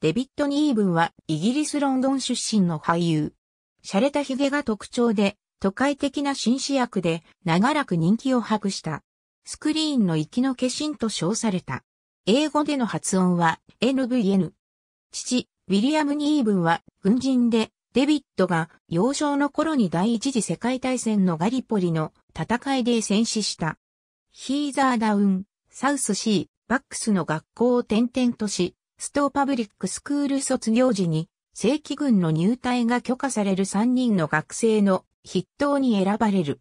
デビッド・ニーブンはイギリス・ロンドン出身の俳優。洒落た髭が特徴で、都会的な紳士役で長らく人気を博した。スクリーンの息の化身と称された。英語での発音は NVN。父、ウィリアム・ニーブンは軍人で、デビッドが幼少の頃に第一次世界大戦のガリポリの戦いで戦死した。ヒーザーダウン、サウスシー、バックスの学校を転々とし、ストーパブリックスクール卒業時に正規軍の入隊が許可される3人の学生の筆頭に選ばれる。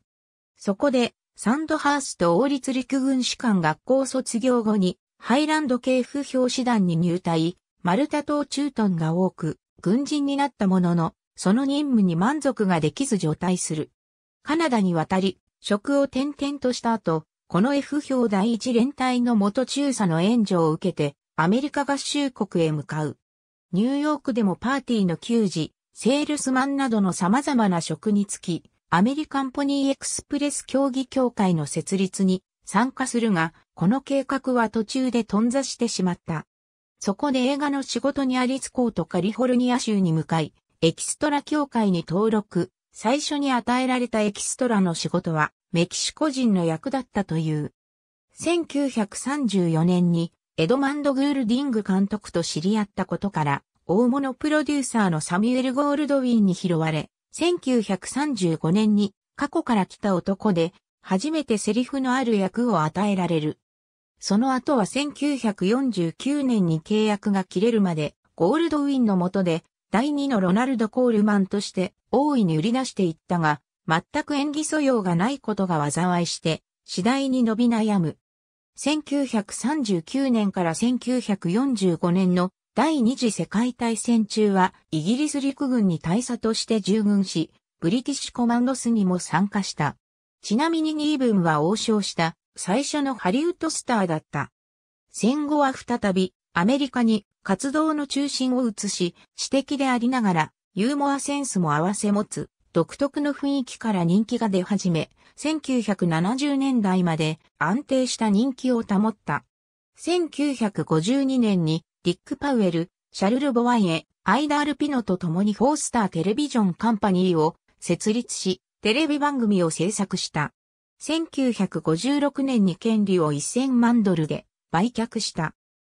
そこで、サンドハースト王立陸軍士官学校卒業後に、ハイランド系風評師団に入隊、マルタ島駐屯が多く、軍人になったものの、その任務に満足ができず除隊する。カナダに渡り、職を転々とした後、この F 表第一連隊の元中佐の援助を受けて、アメリカ合衆国へ向かう。ニューヨークでもパーティーの給仕、セールスマンなどの様々な職につき、アメリカンポニーエクスプレス競技協会の設立に参加するが、この計画は途中で頓挫してしまった。そこで映画の仕事にアリスコートカリフォルニア州に向かい、エキストラ協会に登録、最初に与えられたエキストラの仕事は、メキシコ人の役だったという。1934年にエドマンド・グールディング監督と知り合ったことから、大物プロデューサーのサミュエル・ゴールドウィンに拾われ、1935年に過去から来た男で、初めてセリフのある役を与えられる。その後は1949年に契約が切れるまで、ゴールドウィンの下で、第2のロナルド・コールマンとして大いに売り出していったが、全く演技素養がないことが災いして、次第に伸び悩む。1939年から1945年の第二次世界大戦中はイギリス陸軍に大佐として従軍し、ブリティッシュコマンドスにも参加した。ちなみにニーブンは王将した最初のハリウッドスターだった。戦後は再びアメリカに活動の中心を移し、知的でありながらユーモアセンスも合わせ持つ独特の雰囲気から人気が出始め、1970年代まで安定した人気を保った。1952年にディック・パウエル、シャルル・ボワイエ、アイダール・ピノと共にフォースター・テレビジョン・カンパニーを設立し、テレビ番組を制作した。1956年に権利を1000万ドルで売却した。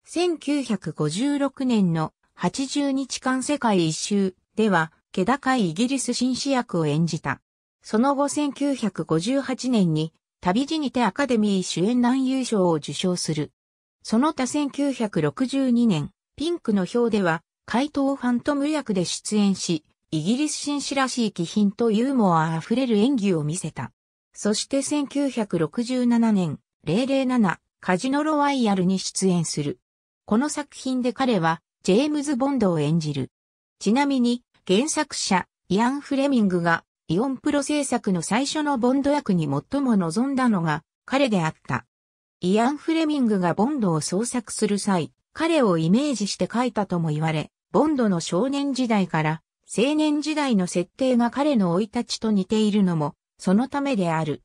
1956年の80日間世界一周では気高いイギリス紳士役を演じた。その後1958年に旅路にてアカデミー主演男優賞を受賞する。その他1962年、ピンクの表では、怪盗ファントム役で出演し、イギリス紳士らしい気品とユーモアあふれる演技を見せた。そして1967年、007、カジノロワイヤルに出演する。この作品で彼は、ジェームズ・ボンドを演じる。ちなみに、原作者、イアン・フレミングが、イオンプロ制作の最初のボンド役に最も望んだのが、彼であった。イアン・フレミングがボンドを創作する際、彼をイメージして書いたとも言われ、ボンドの少年時代から青年時代の設定が彼の生い立ちと似ているのも、そのためである。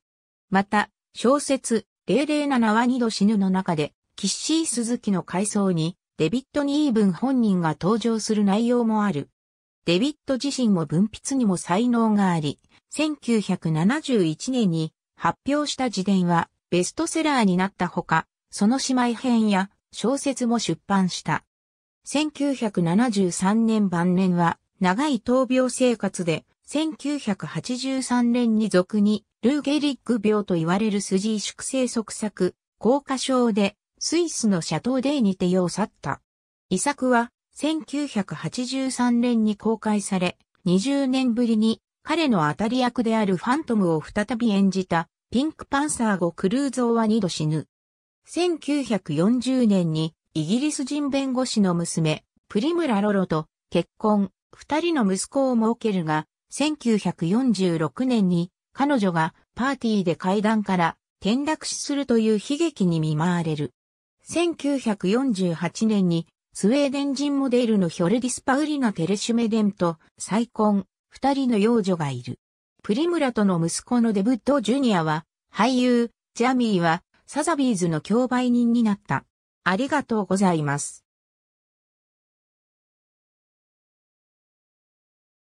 また、小説、007は二度死ぬの中で、キッシー・鈴木の回想に、デビッド・ニーブン本人が登場する内容もある。デビット自身も文筆にも才能があり、1971年に発表した自伝はベストセラーになったほか、その姉妹編や小説も出版した。1973年晩年は長い闘病生活で、1983年に俗にルーゲリック病と言われる筋萎縮性側索、硬化症でスイスのシャトーデーにて世を去った。遺作は1983年に公開され、20年ぶりに彼の当たり役であるファントムを再び演じたピンクパンサー後クルーゾーは二度死ぬ。1940年にイギリス人弁護士の娘、プリムラ・ロロと結婚、二人の息子を設けるが、1946年に彼女がパーティーで階段から転落死するという悲劇に見舞われる。1948年にスウェーデン人モデルのヒョルディス・パウリナ・テレシュメデンと再婚、二人の幼女がいる。プリムラとの息子のデブッド・ジュニアは、俳優、ジャミーは、サザビーズの競売人になった。ありがとうございます。